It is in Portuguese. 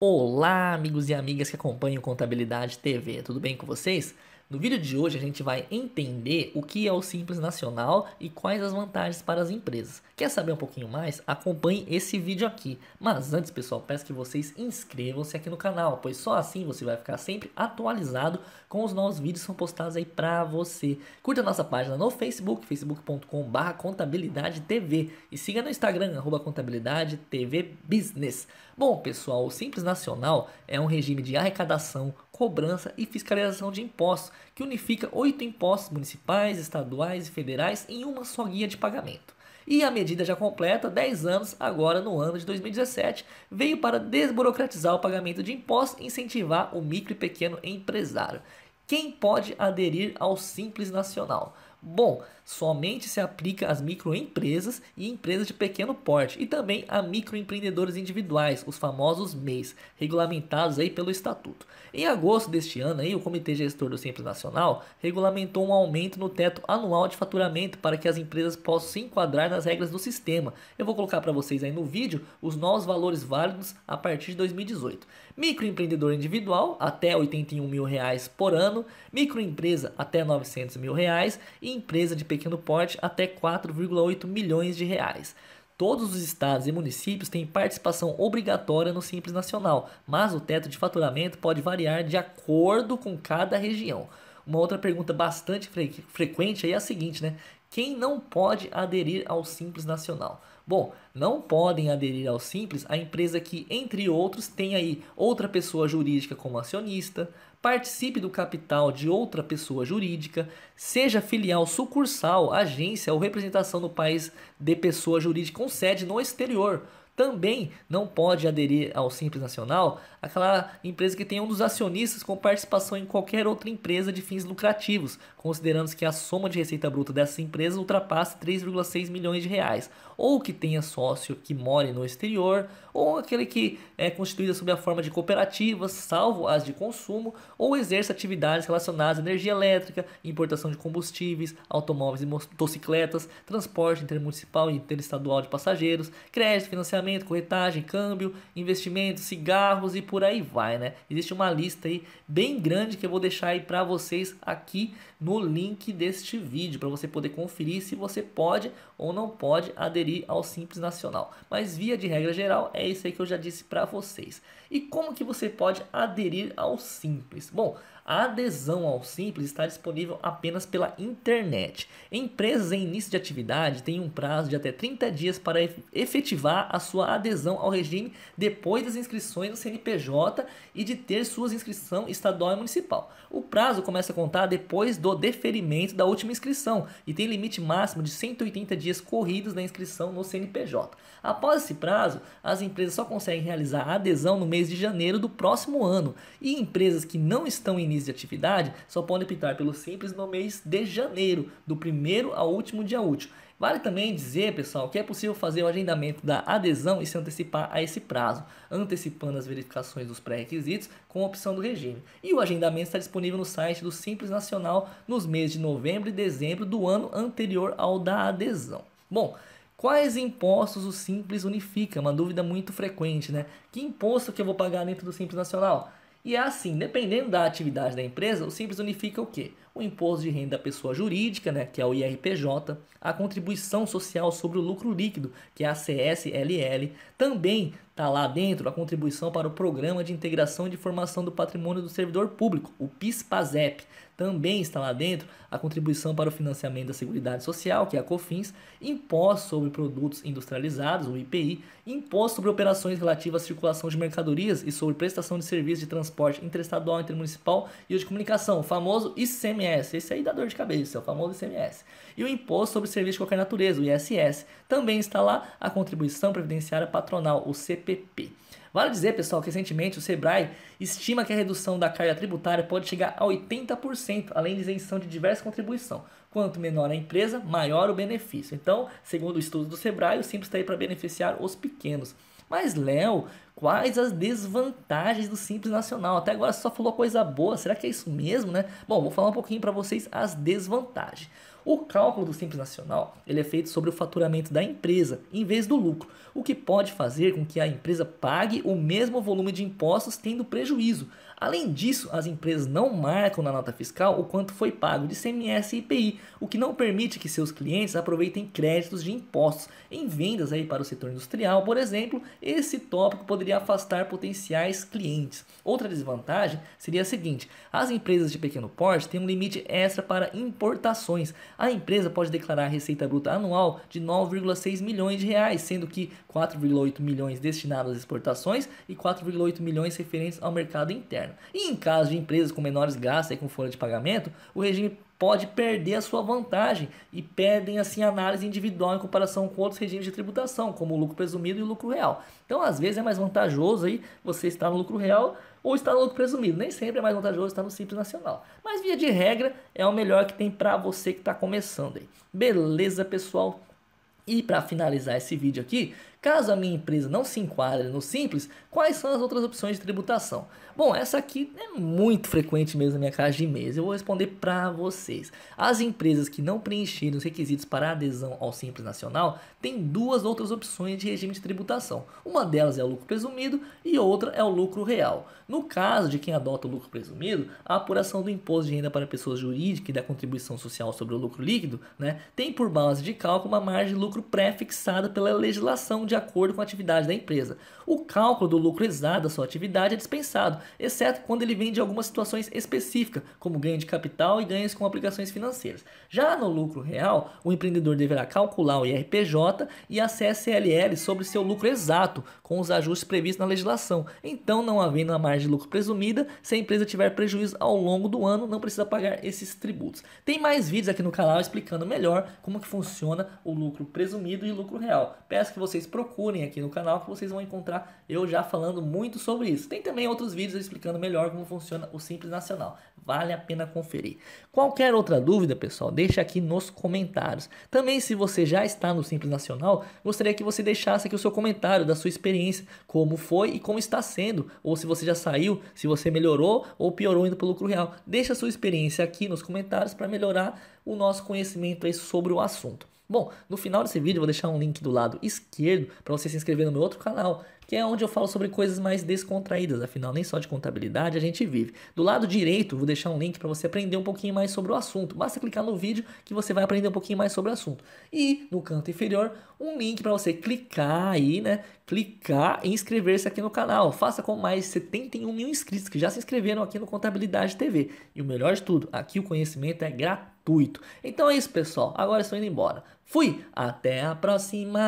Olá, amigos e amigas que acompanham Contabilidade TV, tudo bem com vocês? No vídeo de hoje a gente vai entender o que é o Simples Nacional e quais as vantagens para as empresas. Quer saber um pouquinho mais? Acompanhe esse vídeo aqui. Mas antes, pessoal, peço que vocês inscrevam-se aqui no canal, pois só assim você vai ficar sempre atualizado com os novos vídeos que são postados aí para você. Curta nossa página no Facebook, facebook.com.br contabilidade TV e siga no Instagram, arroba contabilidade TV Business. Bom, pessoal, o Simples Nacional é um regime de arrecadação, cobrança e fiscalização de impostos que unifica oito impostos municipais, estaduais e federais em uma só guia de pagamento. E a medida já completa 10 anos, agora no ano de 2017, veio para desburocratizar o pagamento de impostos e incentivar o micro e pequeno empresário. Quem pode aderir ao Simples Nacional? Bom, somente se aplica às microempresas e empresas de pequeno porte e também a microempreendedores individuais, os famosos MEIs, regulamentados aí pelo estatuto. Em agosto deste ano aí, o Comitê Gestor do Simples Nacional regulamentou um aumento no teto anual de faturamento para que as empresas possam se enquadrar nas regras do sistema. Eu vou colocar para vocês aí no vídeo os novos valores válidos a partir de 2018. Microempreendedor individual até R$ 81 mil reais por ano, microempresa até R$ 900 mil reais e empresa de pequeno porte até 4,8 milhões de reais. Todos os estados e municípios têm participação obrigatória no Simples Nacional, mas o teto de faturamento pode variar de acordo com cada região. Uma outra pergunta bastante fre frequente é a seguinte, né? Quem não pode aderir ao Simples Nacional? Bom, não podem aderir ao Simples a empresa que, entre outros, tem aí outra pessoa jurídica como acionista, participe do capital de outra pessoa jurídica, seja filial, sucursal, agência ou representação no país de pessoa jurídica com sede no exterior também não pode aderir ao Simples Nacional aquela empresa que tem um dos acionistas com participação em qualquer outra empresa de fins lucrativos, considerando que a soma de receita bruta dessas empresas ultrapasse 3,6 milhões de reais, ou que tenha sócio que more no exterior, ou aquele que é constituída sob a forma de cooperativas, salvo as de consumo, ou exerça atividades relacionadas à energia elétrica, importação de combustíveis, automóveis e motocicletas, transporte intermunicipal e interestadual de passageiros, crédito, financiamento financiamento, corretagem, câmbio, investimentos, cigarros e por aí vai, né? Existe uma lista aí bem grande que eu vou deixar aí para vocês aqui no link deste vídeo para você poder conferir se você pode ou não pode aderir ao Simples Nacional. Mas via de regra geral é isso aí que eu já disse para vocês. E como que você pode aderir ao Simples? Bom, a adesão ao Simples está disponível apenas pela internet. Empresas em início de atividade têm um prazo de até 30 dias para efetivar a sua adesão ao regime depois das inscrições no CNPJ e de ter suas inscrição estadual e municipal. O prazo começa a contar depois do deferimento da última inscrição e tem limite máximo de 180 dias corridos na inscrição no CNPJ. Após esse prazo, as empresas só conseguem realizar a adesão no mês de janeiro do próximo ano e empresas que não estão em início de atividade só podem optar pelo simples no mês de janeiro, do primeiro ao último dia útil. Vale também dizer, pessoal, que é possível fazer o agendamento da adesão e se antecipar a esse prazo, antecipando as verificações dos pré-requisitos com a opção do regime. E o agendamento está disponível no site do Simples Nacional nos meses de novembro e dezembro do ano anterior ao da adesão. Bom, Quais impostos o Simples unifica? É uma dúvida muito frequente, né? Que imposto que eu vou pagar dentro do Simples Nacional? E é assim, dependendo da atividade da empresa, o simples unifica o quê? o imposto de renda da pessoa jurídica, né, que é o IRPJ, a contribuição social sobre o lucro líquido, que é a CSLL, também está lá dentro a contribuição para o Programa de Integração e de Formação do Patrimônio do Servidor Público, o PIS-PASEP. Também está lá dentro a contribuição para o financiamento da Seguridade Social, que é a COFINS, imposto sobre produtos industrializados, o IPI, imposto sobre operações relativas à circulação de mercadorias e sobre prestação de serviços de transporte interestadual, intermunicipal e de comunicação, o famoso ICMS. ICMS, esse aí dá dor de cabeça, é o famoso ICMS. E o Imposto sobre Serviço de Qualquer Natureza, o ISS. Também está lá a Contribuição Previdenciária Patronal, o CPP. Vale dizer, pessoal, que recentemente o Sebrae estima que a redução da carga tributária pode chegar a 80%, além de isenção de diversas contribuições. Quanto menor a empresa, maior o benefício. Então, segundo o estudo do Sebrae, o Simples está aí para beneficiar os pequenos. Mas, Léo, quais as desvantagens do Simples Nacional? Até agora você só falou coisa boa, será que é isso mesmo, né? Bom, vou falar um pouquinho para vocês as desvantagens. O cálculo do Simples Nacional ele é feito sobre o faturamento da empresa em vez do lucro, o que pode fazer com que a empresa pague o mesmo volume de impostos tendo prejuízo. Além disso, as empresas não marcam na nota fiscal o quanto foi pago de CMS e IPI, o que não permite que seus clientes aproveitem créditos de impostos. Em vendas aí para o setor industrial, por exemplo, esse tópico poderia afastar potenciais clientes. Outra desvantagem seria a seguinte: as empresas de pequeno porte têm um limite extra para importações a empresa pode declarar receita bruta anual de 9,6 milhões de reais, sendo que 4,8 milhões destinados às exportações e 4,8 milhões referentes ao mercado interno. E em caso de empresas com menores gastos e com folha de pagamento, o regime pode perder a sua vantagem e perdem assim análise individual em comparação com outros regimes de tributação, como o lucro presumido e o lucro real. Então, às vezes é mais vantajoso aí você estar no lucro real ou estar no lucro presumido. Nem sempre é mais vantajoso estar no simples nacional. Mas via de regra é o melhor que tem para você que está começando aí. Beleza, pessoal? E para finalizar esse vídeo aqui, Caso a minha empresa não se enquadre no simples, quais são as outras opções de tributação? Bom, essa aqui é muito frequente mesmo na minha caixa de e-mails. Eu vou responder para vocês. As empresas que não preenchem os requisitos para adesão ao Simples Nacional têm duas outras opções de regime de tributação. Uma delas é o lucro presumido e outra é o lucro real. No caso de quem adota o lucro presumido, a apuração do imposto de renda para pessoas jurídicas e da contribuição social sobre o lucro líquido né, tem por base de cálculo uma margem de lucro pré-fixada pela legislação de de acordo com a atividade da empresa. O cálculo do lucro exato da sua atividade é dispensado, exceto quando ele vem de algumas situações específicas, como ganho de capital e ganhos com aplicações financeiras. Já no lucro real, o empreendedor deverá calcular o IRPJ e a CSLL sobre seu lucro exato, com os ajustes previstos na legislação. Então, não havendo a margem de lucro presumida, se a empresa tiver prejuízo ao longo do ano, não precisa pagar esses tributos. Tem mais vídeos aqui no canal explicando melhor como que funciona o lucro presumido e lucro real. Peço que vocês procurem aqui no canal que vocês vão encontrar eu já falando muito sobre isso. Tem também outros vídeos explicando melhor como funciona o Simples Nacional. Vale a pena conferir. Qualquer outra dúvida, pessoal, deixa aqui nos comentários. Também se você já está no Simples Nacional, gostaria que você deixasse aqui o seu comentário da sua experiência, como foi e como está sendo, ou se você já saiu, se você melhorou ou piorou indo pelo lucro real. Deixa a sua experiência aqui nos comentários para melhorar o nosso conhecimento sobre o assunto. Bom, no final desse vídeo eu vou deixar um link do lado esquerdo para você se inscrever no meu outro canal, que é onde eu falo sobre coisas mais descontraídas, afinal nem só de contabilidade a gente vive. Do lado direito vou deixar um link para você aprender um pouquinho mais sobre o assunto. Basta clicar no vídeo que você vai aprender um pouquinho mais sobre o assunto. E no canto inferior um link para você clicar aí, né? Clicar e inscrever-se aqui no canal. Faça com mais 71 mil inscritos que já se inscreveram aqui no Contabilidade TV. E o melhor de tudo, aqui o conhecimento é gratuito gratuito. Então é isso, pessoal. Agora estou indo embora. Fui! Até a próxima!